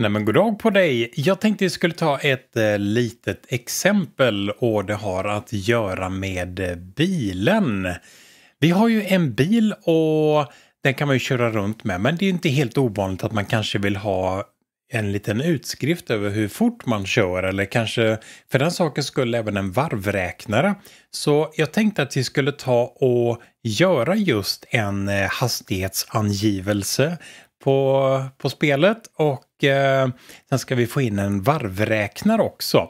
Nej men goddag på dig! Jag tänkte jag skulle ta ett eh, litet exempel och det har att göra med eh, bilen. Vi har ju en bil och den kan man ju köra runt med men det är inte helt ovanligt att man kanske vill ha en liten utskrift över hur fort man kör eller kanske för den saken skulle även en varvräknare. Så jag tänkte att vi skulle ta och göra just en eh, hastighetsangivelse på, på spelet. Och eh, sen ska vi få in en varvräknare också.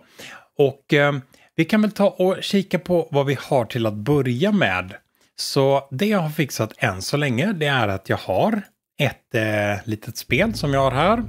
Och eh, vi kan väl ta och kika på vad vi har till att börja med. Så det jag har fixat än så länge det är att jag har ett eh, litet spel som jag har här.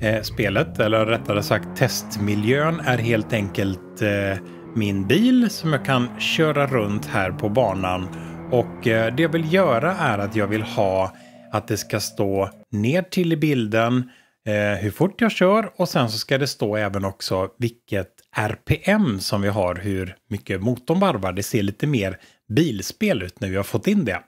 Eh, spelet, eller rättare sagt testmiljön, är helt enkelt eh, min bil som jag kan köra runt här på banan. Och eh, det jag vill göra är att jag vill ha att det ska stå ner till i bilden eh, hur fort jag kör och sen så ska det stå även också vilket RPM som vi har, hur mycket motorn varvar. Det ser lite mer bilspel ut när vi har fått in det.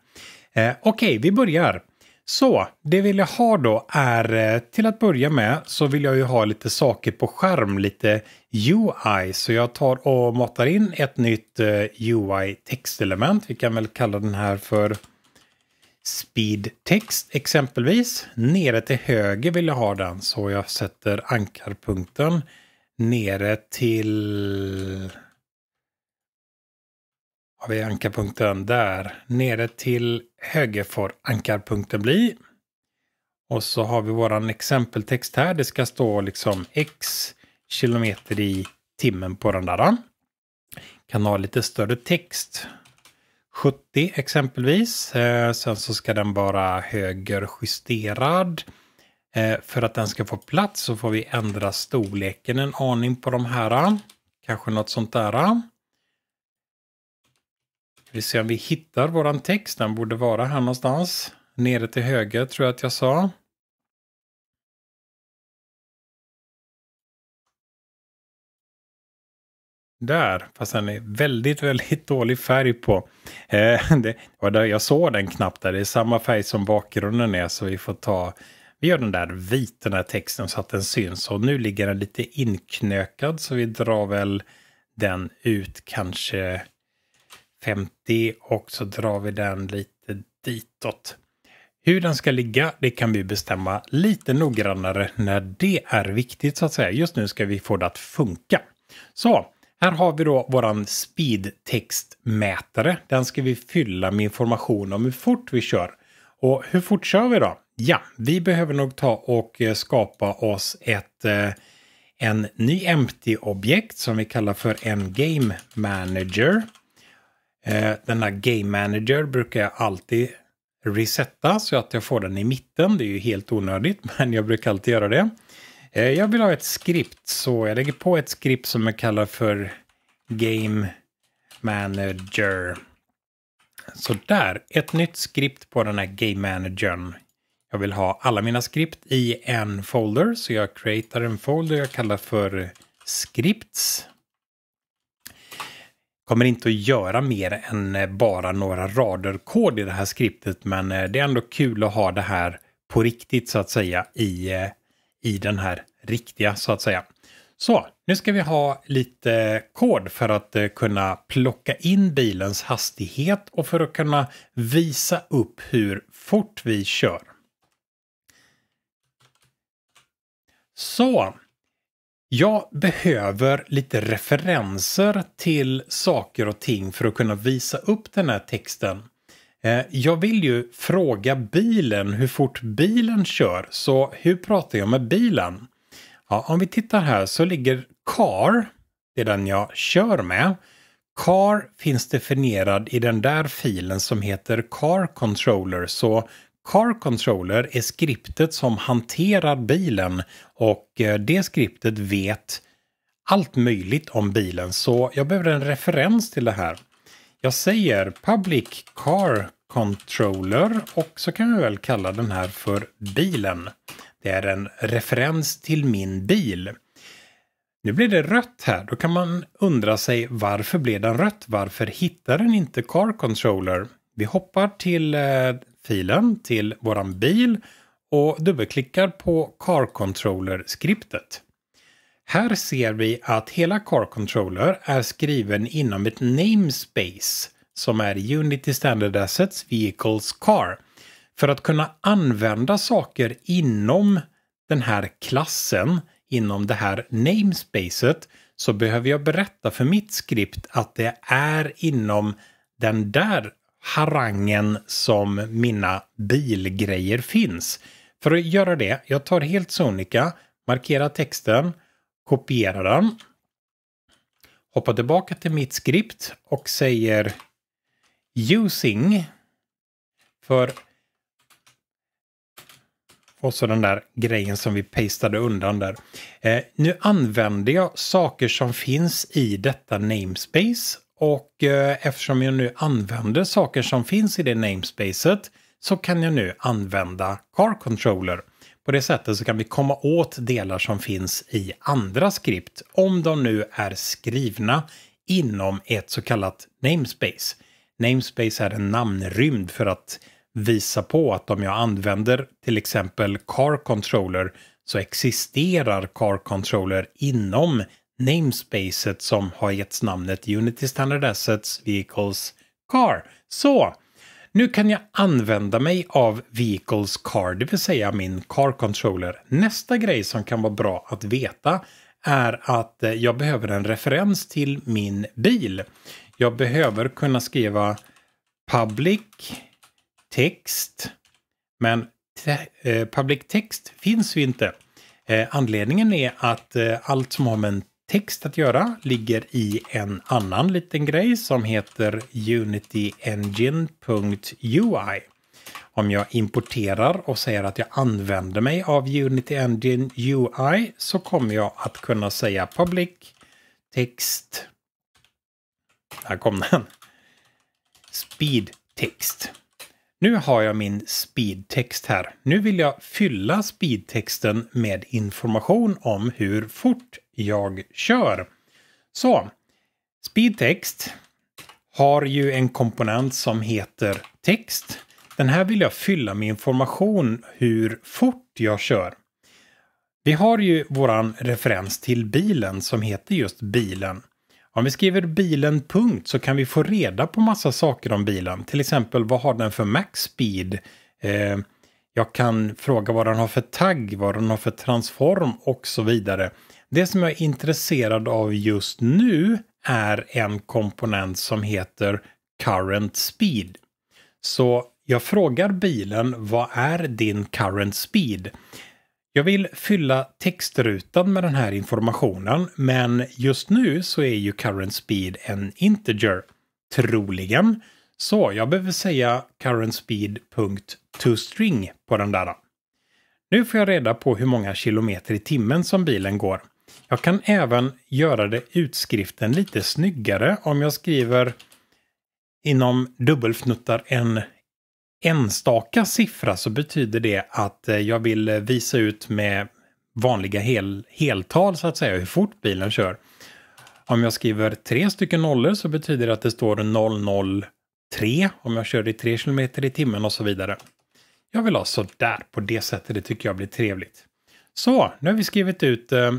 Eh, Okej, okay, vi börjar. Så det vill jag ha då är eh, till att börja med så vill jag ju ha lite saker på skärm, lite UI. Så jag tar och matar in ett nytt eh, UI textelement. Vi kan väl kalla den här för speedtext exempelvis. Nere till höger vill jag ha den så jag sätter ankarpunkten nere till... Har vi ankarpunkten där? Nere till höger får ankarpunkten bli. Och så har vi våran exempeltext här. Det ska stå liksom x kilometer i timmen på den där. Kan ha lite större text. 70 exempelvis. Eh, sen så ska den vara högerjusterad. Eh, för att den ska få plats så får vi ändra storleken en aning på de här. Kanske något sånt där. Vi ser om vi hittar våran text. Den borde vara här någonstans. Nere till höger tror jag att jag sa. Där, fast den är väldigt, väldigt dålig färg på. Eh, det, och där, jag såg den knappt där, det är samma färg som bakgrunden är så vi får ta... Vi gör den där vit, den här texten, så att den syns. Och nu ligger den lite inknökad så vi drar väl den ut kanske 50 och så drar vi den lite ditåt. Hur den ska ligga, det kan vi bestämma lite noggrannare när det är viktigt så att säga. Just nu ska vi få det att funka. Så, här har vi då våran speedtextmätare. Den ska vi fylla med information om hur fort vi kör. Och hur fort kör vi då? Ja, vi behöver nog ta och eh, skapa oss ett eh, en ny empty-objekt som vi kallar för en game manager. Eh, Denna game manager brukar jag alltid resetta så att jag får den i mitten. Det är ju helt onödigt, men jag brukar alltid göra det. Eh, jag vill ha ett skript, så jag lägger på ett skript som jag kallar för Game Manager. Så där, ett nytt skript på den här Game Managern. Jag vill ha alla mina skript i en folder, så jag creatar en folder jag kallar för Scripts. Kommer inte att göra mer än eh, bara några rader kod i det här skriptet, men eh, det är ändå kul att ha det här på riktigt så att säga i i den här riktiga så att säga. Så, nu ska vi ha lite kod för att eh, kunna plocka in bilens hastighet och för att kunna visa upp hur fort vi kör. Så, jag behöver lite referenser till saker och ting för att kunna visa upp den här texten. Eh, jag vill ju fråga bilen hur fort bilen kör, så hur pratar jag med bilen? Ja, om vi tittar här så ligger car, det är den jag kör med. Car finns definierad i den där filen som heter car controller, så Car Controller är skriptet som hanterar bilen och eh, det skriptet vet allt möjligt om bilen så jag behöver en referens till det här. Jag säger Public Car Controller och så kan vi väl kalla den här för bilen. Det är en referens till min bil. Nu blir det rött här. Då kan man undra sig varför blev den rött? Varför hittar den inte Car Controller? Vi hoppar till eh, filen, till våran bil och dubbelklickar på Car Controller-skriptet. Här ser vi att hela Car Controller är skriven inom ett namespace som är Unity Standard Assets Vehicles Car. För att kunna använda saker inom den här klassen, inom det här namespacet, så behöver jag berätta för mitt skript att det är inom den där harangen som mina bilgrejer finns. För att göra det, jag tar helt sonika, markerar texten, kopiera den. Hoppar tillbaka till mitt skript och säger using för och så den där grejen som vi pastade undan där. Eh, nu använder jag saker som finns i detta namespace och eh, eftersom jag nu använder saker som finns i det namespacet så kan jag nu använda car controller. På det sättet så kan vi komma åt delar som finns i andra skript om de nu är skrivna inom ett så kallat namespace. Namespace är en namnrymd för att visa på att om jag använder till exempel car controller så existerar car controller inom namespacet som har getts namnet Unity Standard Assets Vehicles Car. Så nu kan jag använda mig av Vehicles Car, det vill säga min Car Controller. Nästa grej som kan vara bra att veta är att eh, jag behöver en referens till min bil. Jag behöver kunna skriva public text, men te eh, public text finns ju inte. Eh, anledningen är att allt som har med en text att göra ligger i en annan liten grej som heter unityengine.ui. Om jag importerar och säger att jag använder mig av Unity Engine UI så kommer jag att kunna säga public text. Här kom den. Speed text. Nu har jag min speedtext här. Nu vill jag fylla speedtexten med information om hur fort jag kör. Så, speedtext har ju en komponent som heter text. Den här vill jag fylla med information hur fort jag kör. Vi har ju våran referens till bilen som heter just bilen. Om vi skriver bilen punkt så kan vi få reda på massa saker om bilen. Till exempel vad har den för max speed? Eh, jag kan fråga vad den har för tagg, vad den har för transform och så vidare. Det som jag är intresserad av just nu är en komponent som heter current speed. Så jag frågar bilen vad är din current speed? Jag vill fylla textrutan med den här informationen men just nu så är ju current speed en integer, troligen. Så jag behöver säga currentspeed.tostring på den där. Nu får jag reda på hur många kilometer i timmen som bilen går. Jag kan även göra det utskriften lite snyggare om jag skriver inom dubbelfnuttar en enstaka siffra så betyder det att eh, jag vill eh, visa ut med vanliga hel, heltal så att säga hur fort bilen kör. Om jag skriver tre stycken nollor så betyder det att det står 003 om jag kör i 3 km i timmen och så vidare. Jag vill ha sådär på det sättet, det tycker jag blir trevligt. Så, nu har vi skrivit ut eh,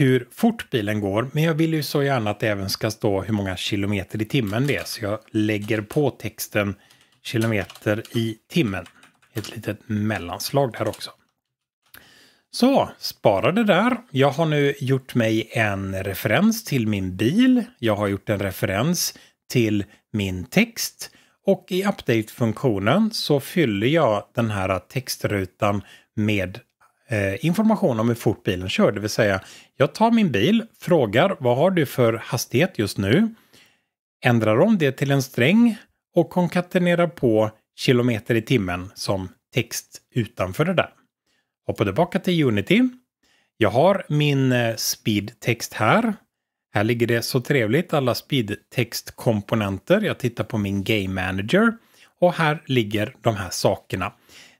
hur fort bilen går, men jag vill ju så gärna att det även ska stå hur många kilometer i timmen det är, så jag lägger på texten kilometer i timmen. Ett litet mellanslag där också. Så, spara det där. Jag har nu gjort mig en referens till min bil. Jag har gjort en referens till min text. Och i update-funktionen så fyller jag den här textrutan med Eh, information om hur fort bilen kör. Det vill säga, jag tar min bil, frågar vad har du för hastighet just nu? Ändrar om det till en sträng och konkatenerar på kilometer i timmen som text utanför det där. Hoppar tillbaka till Unity. Jag har min eh, speedtext här. Här ligger det så trevligt alla speedtextkomponenter. Jag tittar på min game manager och här ligger de här sakerna.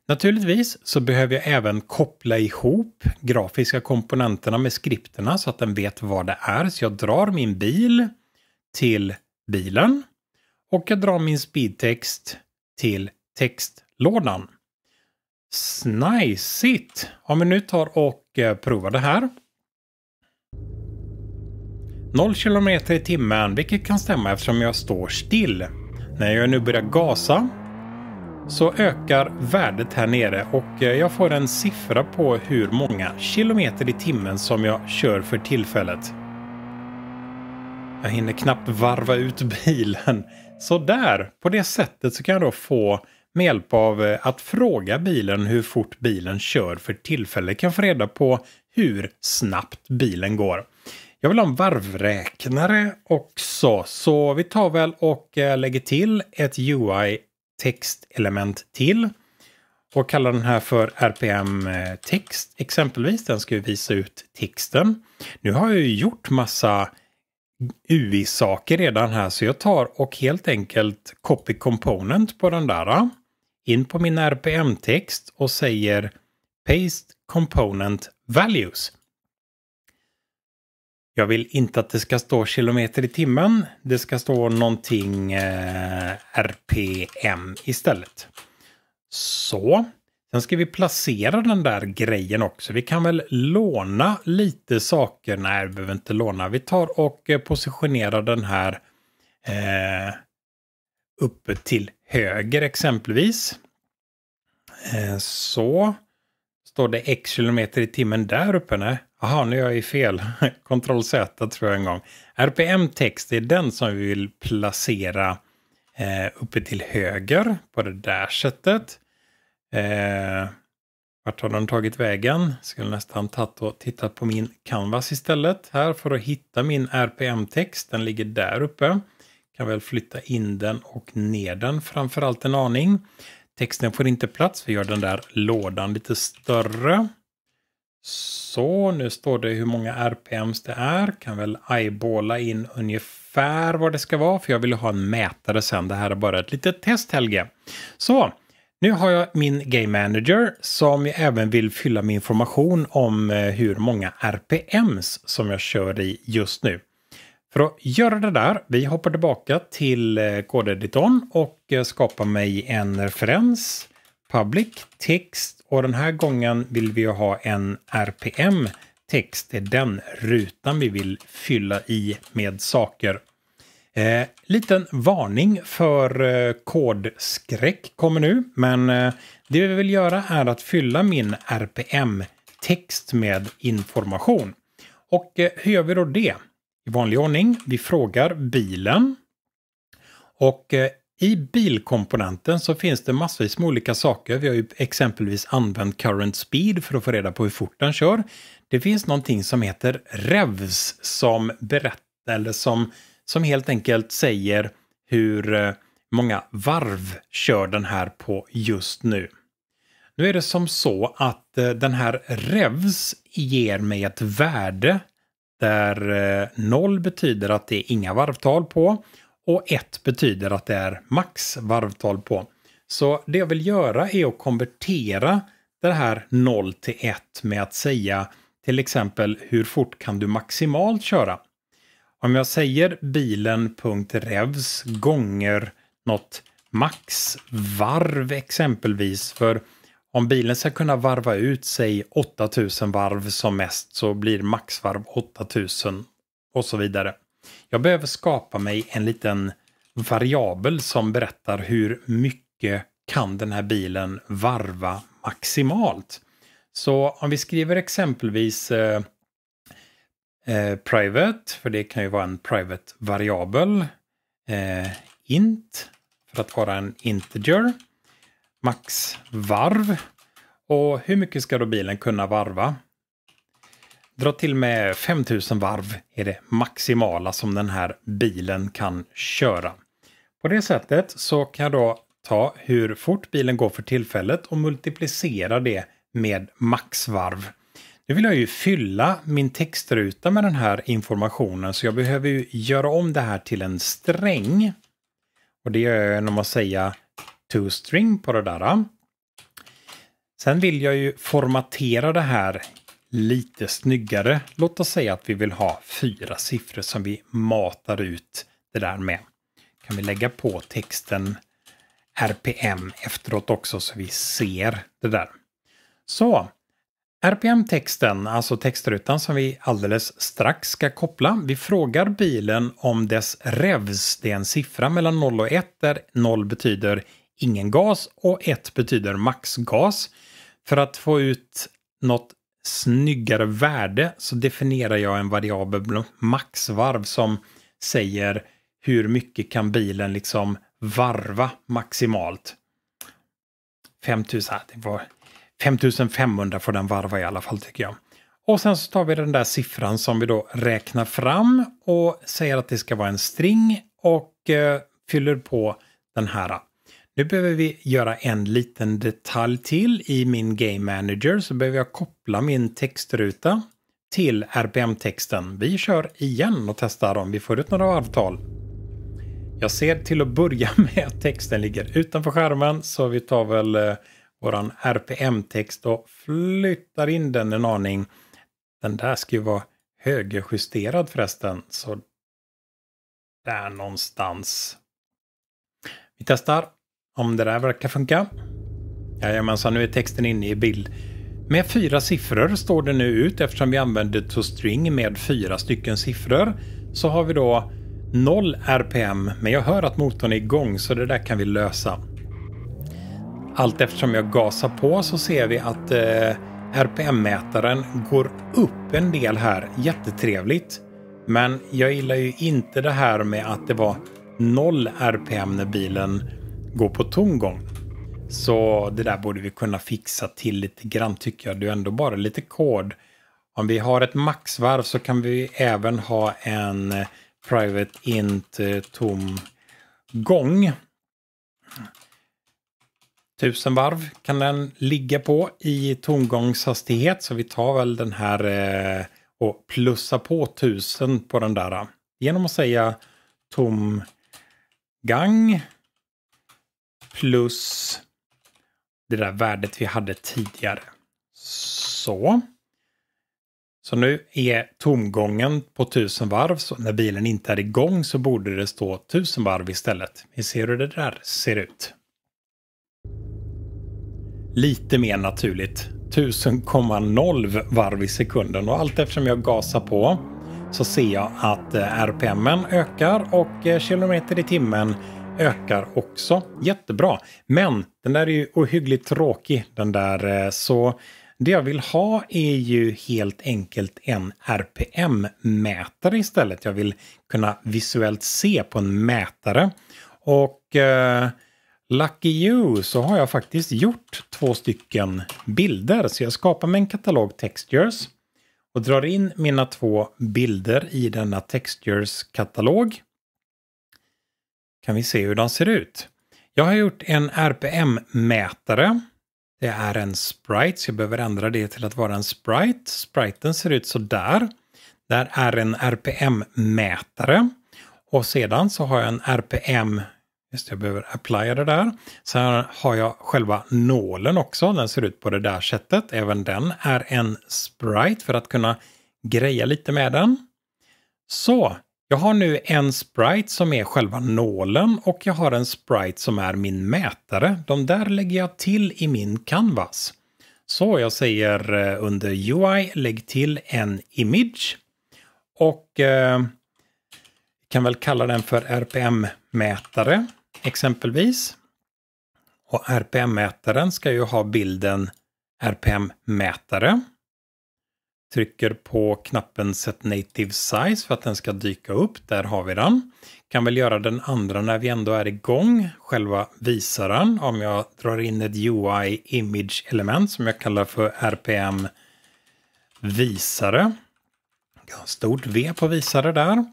Naturligtvis så behöver jag även koppla ihop grafiska komponenterna med skripterna så att den vet vad det är. Så jag drar min bil till bilen och jag drar min speedtext till textlådan. Snajsigt! Om vi nu tar och eh, provar det här. 0 km i timmen, vilket kan stämma eftersom jag står still. När jag nu börjar gasa så ökar värdet här nere och eh, jag får en siffra på hur många kilometer i timmen som jag kör för tillfället. Jag hinner knappt varva ut bilen. Så där, på det sättet så kan jag då få med hjälp av eh, att fråga bilen hur fort bilen kör för tillfället kan få reda på hur snabbt bilen går. Jag vill ha en varvräknare också, så vi tar väl och eh, lägger till ett UI textelement till och kallar den här för RPM text exempelvis. Den ska ju visa ut texten. Nu har jag ju gjort massa UI-saker redan här så jag tar och helt enkelt copy component på den där. Ah. In på min RPM-text och säger paste component values. Jag vill inte att det ska stå kilometer i timmen. Det ska stå någonting eh, RPM istället. Så. Sen ska vi placera den där grejen också. Vi kan väl låna lite saker. Nej, vi behöver inte låna. Vi tar och positionerar den här eh, uppe till höger exempelvis. Eh, så. Står det x kilometer i timmen där uppe? Nej, Jaha, nu är jag i fel. Ctrl Z tror jag en gång. RPM text är den som vi vill placera eh, uppe till höger på det där sättet. Eh, vart har den tagit vägen? Skulle nästan tagit och tittat på min canvas istället här för att hitta min RPM-text. Den ligger där uppe. Kan väl flytta in den och ner den framförallt en aning. Texten får inte plats. Vi gör den där lådan lite större. Så, nu står det hur många RPMs det är. Kan väl eyeballa in ungefär vad det ska vara, för jag vill ha en mätare sen. Det här är bara ett litet test, Helge. Så, nu har jag min Game Manager som jag även vill fylla med information om eh, hur många RPMs som jag kör i just nu. För att göra det där, vi hoppar tillbaka till eh, kodeditorn och eh, skapar mig en referens public text och den här gången vill vi ju ha en RPM text. Det är den rutan vi vill fylla i med saker. Eh, liten varning för eh, kodskräck kommer nu, men eh, det vi vill göra är att fylla min RPM-text med information. Och eh, hur gör vi då det? I vanlig ordning, vi frågar bilen. Och eh, i bilkomponenten så finns det massvis med olika saker. Vi har ju exempelvis använt current speed för att få reda på hur fort den kör. Det finns någonting som heter revs som berättar, eller som, som helt enkelt säger hur eh, många varv kör den här på just nu. Nu är det som så att eh, den här revs ger mig ett värde där eh, noll betyder att det är inga varvtal på och 1 betyder att det är max varvtal på. Så det jag vill göra är att konvertera det här 0 till 1 med att säga till exempel hur fort kan du maximalt köra? Om jag säger bilen.revs gånger något maxvarv exempelvis, för om bilen ska kunna varva ut sig 8000 varv som mest så blir maxvarv 8000 och så vidare jag behöver skapa mig en liten variabel som berättar hur mycket kan den här bilen varva maximalt. Så om vi skriver exempelvis eh, eh, private, för det kan ju vara en private variabel, eh, int för att vara en integer, Max varv. och hur mycket ska då bilen kunna varva? Dra till med 5000 varv är det maximala som den här bilen kan köra. På det sättet så kan jag då ta hur fort bilen går för tillfället och multiplicera det med maxvarv. Nu vill jag ju fylla min textruta med den här informationen så jag behöver ju göra om det här till en sträng. Och det gör jag genom att säga toString på det där. Sen vill jag ju formatera det här lite snyggare. Låt oss säga att vi vill ha fyra siffror som vi matar ut det där med. Kan vi lägga på texten RPM efteråt också så vi ser det där. Så RPM-texten, alltså textrutan som vi alldeles strax ska koppla. Vi frågar bilen om dess revs. Det är en siffra mellan 0 och 1 där 0 betyder ingen gas och 1 betyder maxgas. För att få ut något snyggare värde så definierar jag en variabel maxvarv som säger hur mycket kan bilen liksom varva maximalt. 5000, det var 5500 får den varva i alla fall tycker jag. Och sen så tar vi den där siffran som vi då räknar fram och säger att det ska vara en string och eh, fyller på den här nu behöver vi göra en liten detalj till i min Game Manager så behöver jag koppla min textruta till RPM-texten. Vi kör igen och testar om vi får ut några varvtal. Jag ser till att börja med att texten ligger utanför skärmen så vi tar väl eh, våran RPM-text och flyttar in den en aning. Den där ska ju vara högerjusterad förresten, så där någonstans. Vi testar. Om det där verkar funka. Jajamensan, nu är texten inne i bild. Med fyra siffror står det nu ut eftersom vi använder To String med fyra stycken siffror. Så har vi då 0 RPM, men jag hör att motorn är igång så det där kan vi lösa. Allt eftersom jag gasar på så ser vi att eh, RPM-mätaren går upp en del här. Jättetrevligt. Men jag gillar ju inte det här med att det var 0 RPM när bilen gå på tomgång. Så det där borde vi kunna fixa till lite grann tycker jag. Det är ändå bara lite kod. Om vi har ett maxvarv så kan vi även ha en eh, private int eh, tom gång. Tusen varv kan den ligga på i tomgångshastighet så vi tar väl den här eh, och plussar på tusen på den där. Genom att säga tomgang plus det där värdet vi hade tidigare. Så. Så nu är tomgången på 1000 varv, så när bilen inte är igång så borde det stå 1000 varv istället. Vi ser hur det där ser ut. Lite mer naturligt. 1000,0 varv i sekunden och allt eftersom jag gasar på så ser jag att eh, RPM ökar och eh, kilometer i timmen ökar också. Jättebra. Men den där är ju ohyggligt tråkig den där. Eh, så det jag vill ha är ju helt enkelt en RPM-mätare istället. Jag vill kunna visuellt se på en mätare. Och eh, Lucky you så har jag faktiskt gjort två stycken bilder. Så jag skapar mig en katalog Textures och drar in mina två bilder i denna Textures-katalog kan vi se hur de ser ut. Jag har gjort en RPM-mätare. Det är en sprite, så jag behöver ändra det till att vara en sprite. Spriten ser ut så där. Där är en RPM-mätare. Och sedan så har jag en RPM, just jag behöver applya det där. Sen har jag själva nålen också, den ser ut på det där sättet. Även den är en sprite för att kunna greja lite med den. Så, jag har nu en sprite som är själva nålen och jag har en sprite som är min mätare. De där lägger jag till i min canvas. Så jag säger eh, under UI, lägg till en image. Och eh, kan väl kalla den för RPM-mätare exempelvis. Och RPM-mätaren ska ju ha bilden RPM-mätare. Trycker på knappen Set Native Size för att den ska dyka upp. Där har vi den. Kan väl göra den andra när vi ändå är igång, själva visaren. Om jag drar in ett UI Image element som jag kallar för RPM Visare. Stort V på visare där.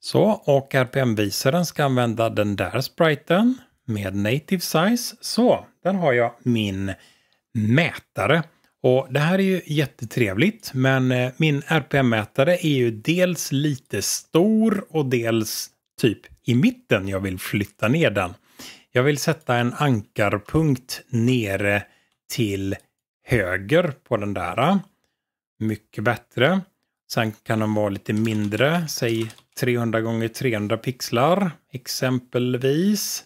Så, och RPM-visaren ska använda den där spriten med native size. Så, där har jag min mätare. Och det här är ju jättetrevligt, men eh, min RPM-mätare är ju dels lite stor och dels typ i mitten jag vill flytta ner den. Jag vill sätta en ankarpunkt nere till höger på den där. Mycket bättre. Sen kan de vara lite mindre, säg 300 gånger 300 pixlar exempelvis.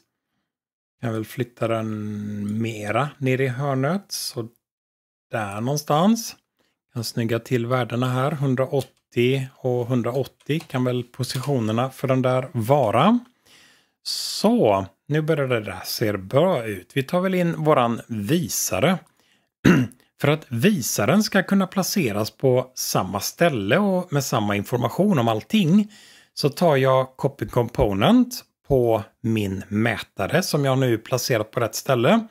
Jag vill flytta den mera ner i hörnet, så där någonstans. Kan snygga till värdena här. 180 och 180 kan väl positionerna för den där vara. Så, nu börjar det där se bra ut. Vi tar väl in våran visare. för att visaren ska kunna placeras på samma ställe och med samma information om allting så tar jag Copy Component på min mätare som jag nu placerat på rätt ställe.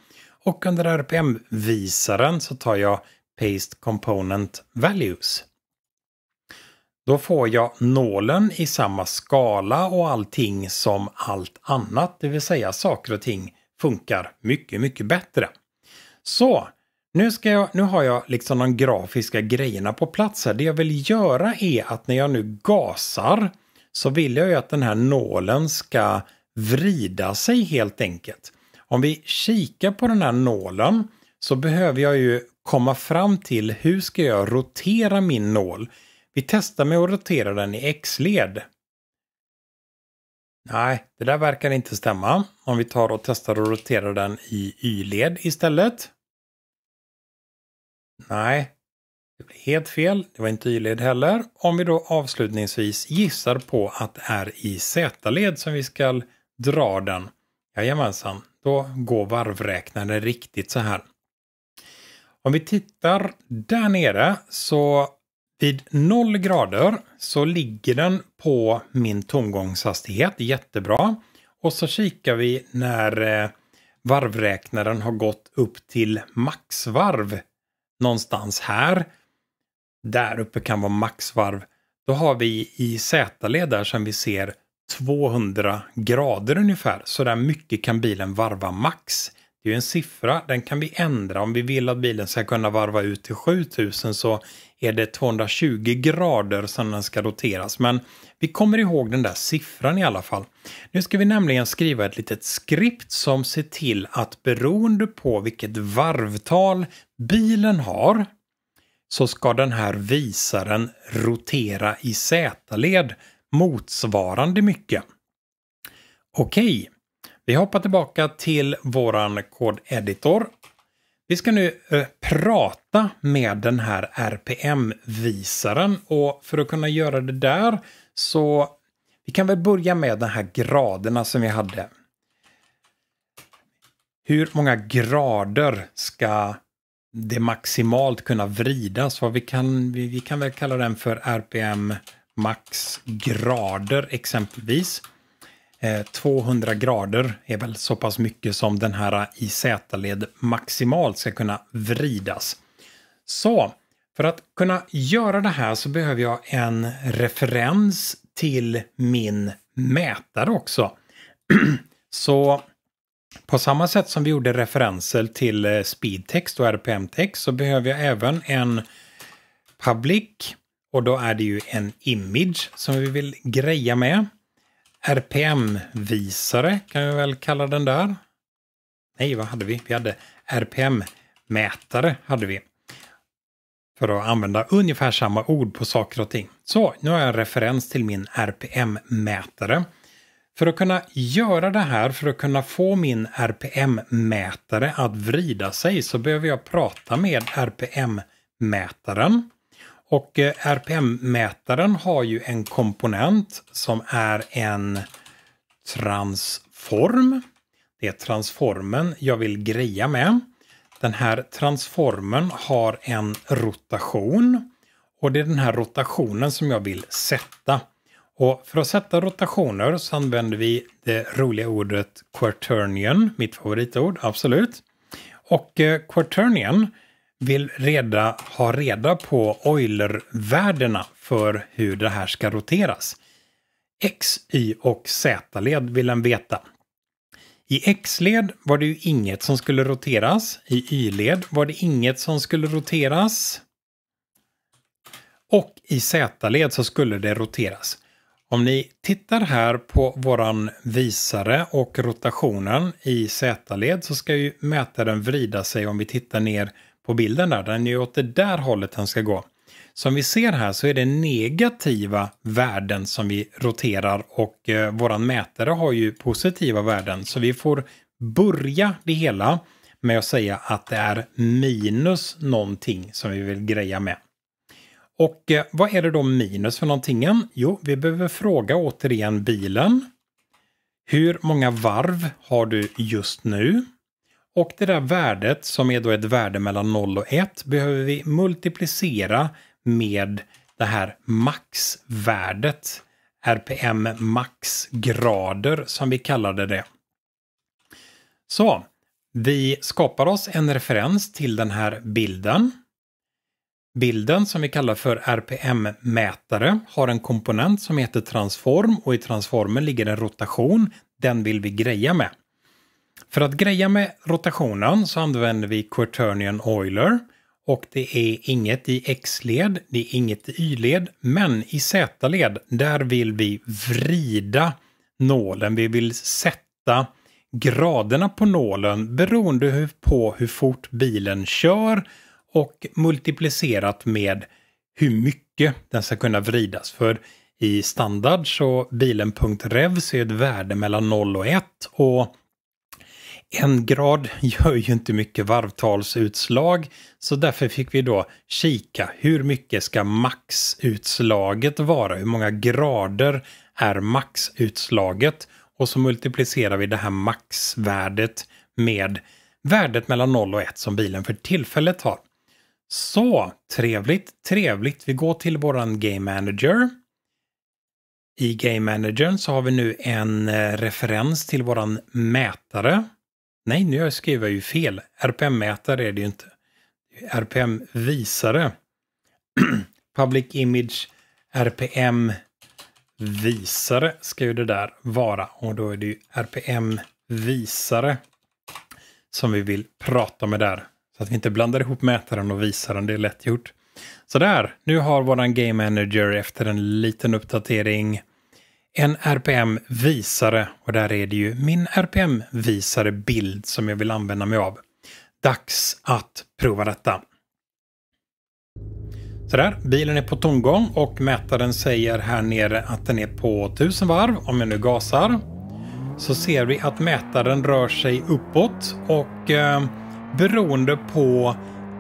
Och under RPM-visaren så tar jag Paste Component Values. Då får jag nålen i samma skala och allting som allt annat, det vill säga saker och ting funkar mycket, mycket bättre. Så nu, ska jag, nu har jag liksom de grafiska grejerna på plats här. Det jag vill göra är att när jag nu gasar så vill jag ju att den här nålen ska vrida sig helt enkelt. Om vi kikar på den här nålen så behöver jag ju komma fram till hur ska jag rotera min nål. Vi testar med att rotera den i X-led. Nej, det där verkar inte stämma. Om vi tar och testar att rotera den i Y-led istället. Nej, det blir helt fel. Det var inte Y-led heller. Om vi då avslutningsvis gissar på att det är i Z-led som vi ska dra den. Jajamensan, då går varvräknaren riktigt så här. Om vi tittar där nere så vid 0 grader så ligger den på min tomgångshastighet jättebra. Och så kikar vi när eh, varvräknaren har gått upp till maxvarv någonstans här. Där uppe kan vara maxvarv. Då har vi i Z-led där som vi ser 200 grader ungefär. Så där mycket kan bilen varva max. Det är en siffra, den kan vi ändra. Om vi vill att bilen ska kunna varva ut till 7000 så är det 220 grader som den ska roteras. Men vi kommer ihåg den där siffran i alla fall. Nu ska vi nämligen skriva ett litet skript som ser till att beroende på vilket varvtal bilen har så ska den här visaren rotera i Z-led motsvarande mycket. Okej, vi hoppar tillbaka till våran kodeditor. Vi ska nu eh, prata med den här RPM-visaren och för att kunna göra det där så vi kan väl börja med de här graderna som vi hade. Hur många grader ska det maximalt kunna vridas? Vad vi, kan, vi, vi kan väl kalla den för RPM Max grader exempelvis. 200 eh, grader är väl så pass mycket som den här IZ-led maximalt ska kunna vridas. Så för att kunna göra det här så behöver jag en referens till min mätare också. så på samma sätt som vi gjorde referenser till eh, speedtext och RPM-text så behöver jag även en public och då är det ju en image som vi vill greja med. RPM-visare kan vi väl kalla den där. Nej, vad hade vi? Vi hade RPM-mätare hade vi. För att använda ungefär samma ord på saker och ting. Så, nu har jag en referens till min RPM-mätare. För att kunna göra det här, för att kunna få min RPM-mätare att vrida sig så behöver jag prata med RPM-mätaren. Och eh, RPM-mätaren har ju en komponent som är en transform. Det är transformen jag vill greja med. Den här transformen har en rotation. Och det är den här rotationen som jag vill sätta. Och för att sätta rotationer så använder vi det roliga ordet quaternion, mitt favoritord, absolut. Och eh, quaternion, vill reda, ha reda på Euler-värdena för hur det här ska roteras. X, Y och Z-led vill den veta. I X-led var det ju inget som skulle roteras. I Y-led var det inget som skulle roteras. Och i Z-led så skulle det roteras. Om ni tittar här på våran visare och rotationen i Z-led så ska ju mätaren vrida sig om vi tittar ner på bilden där. Den är ju åt det där hållet den ska gå. Som vi ser här så är det negativa värden som vi roterar och eh, våran mätare har ju positiva värden. Så vi får börja det hela med att säga att det är minus någonting som vi vill greja med. Och eh, vad är det då minus för någonting? Jo, vi behöver fråga återigen bilen. Hur många varv har du just nu? Och det där värdet som är då ett värde mellan 0 och 1 behöver vi multiplicera med det här maxvärdet. RPM maxgrader som vi kallade det. Så vi skapar oss en referens till den här bilden. Bilden som vi kallar för RPM-mätare har en komponent som heter transform och i transformen ligger en rotation. Den vill vi greja med. För att greja med rotationen så använder vi Quaternion Euler och det är inget i X-led, det är inget i Y-led, men i Z-led där vill vi vrida nålen. Vi vill sätta graderna på nålen beroende på hur fort bilen kör och multiplicerat med hur mycket den ska kunna vridas. För i standard så bilen.rev så är ett värde mellan 0 och 1 och en grad gör ju inte mycket varvtalsutslag, så därför fick vi då kika hur mycket ska maxutslaget vara? Hur många grader är maxutslaget? Och så multiplicerar vi det här maxvärdet med värdet mellan 0 och 1 som bilen för tillfället har. Så trevligt, trevligt. Vi går till våran Game Manager. I Game Manager så har vi nu en eh, referens till våran mätare Nej, nu skriver jag ju fel. RPM-mätare är det ju inte. RPM-visare. Public Image RPM-visare ska ju det där vara. Och då är det ju RPM-visare som vi vill prata med där. Så att vi inte blandar ihop mätaren och visaren, det är lätt gjort. Så där, nu har våran Game Manager efter en liten uppdatering en RPM-visare och där är det ju min RPM-visare-bild som jag vill använda mig av. Dags att prova detta. Sådär, bilen är på tomgång och mätaren säger här nere att den är på 1000 varv om jag nu gasar. Så ser vi att mätaren rör sig uppåt och eh, beroende på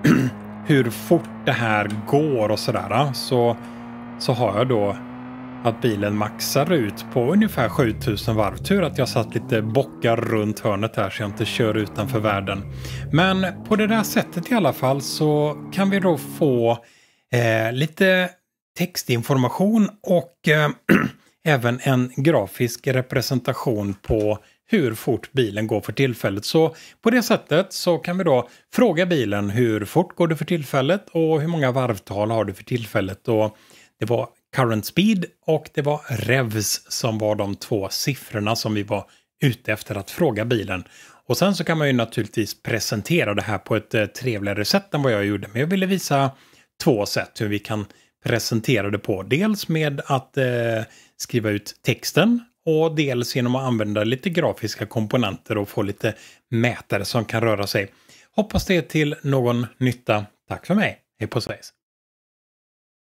hur fort det här går och sådär så, så har jag då att bilen maxar ut på ungefär 7000 varv. Tur att jag satt lite bockar runt hörnet här så jag inte kör utanför världen. Men på det där sättet i alla fall så kan vi då få eh, lite textinformation och eh, även en grafisk representation på hur fort bilen går för tillfället. Så på det sättet så kan vi då fråga bilen hur fort går det för tillfället och hur många varvtal har du för tillfället. Och det var Current Speed och det var Revs som var de två siffrorna som vi var ute efter att fråga bilen. Och sen så kan man ju naturligtvis presentera det här på ett eh, trevligare sätt än vad jag gjorde. Men jag ville visa två sätt hur vi kan presentera det på. Dels med att eh, skriva ut texten och dels genom att använda lite grafiska komponenter och få lite mätare som kan röra sig. Hoppas det är till någon nytta. Tack för mig. Hej på Sveriges!